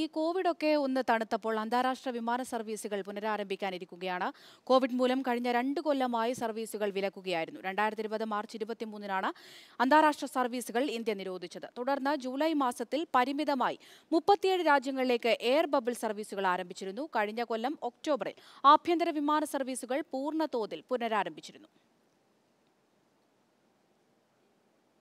ഈ കോവിഡ് ഒക്കെ ഒന്ന് തണുത്തപ്പോൾ അന്താരാഷ്ട്ര വിമാന സർവീസുകൾ പുനരാരംഭിക്കാനിരിക്കുകയാണ് കോവിഡ് മൂലം കഴിഞ്ഞ രണ്ട് കൊല്ലമായി സർവീസുകൾ വിലക്കുകയായിരുന്നു രണ്ടായിരത്തി ഇരുപത് മാർച്ച് ഇരുപത്തിമൂന്നിനാണ് അന്താരാഷ്ട്ര സർവീസുകൾ ഇന്ത്യ നിരോധിച്ചത് തുടർന്ന് ജൂലൈ മാസത്തിൽ പരിമിതമായി മുപ്പത്തിയേഴ് രാജ്യങ്ങളിലേക്ക് എയർ ബബിൾ സർവീസുകൾ ആരംഭിച്ചിരുന്നു കഴിഞ്ഞ കൊല്ലം ഒക്ടോബറിൽ ആഭ്യന്തര വിമാന സർവീസുകൾ പൂർണ്ണ തോതിൽ പുനരാരംഭിച്ചിരുന്നു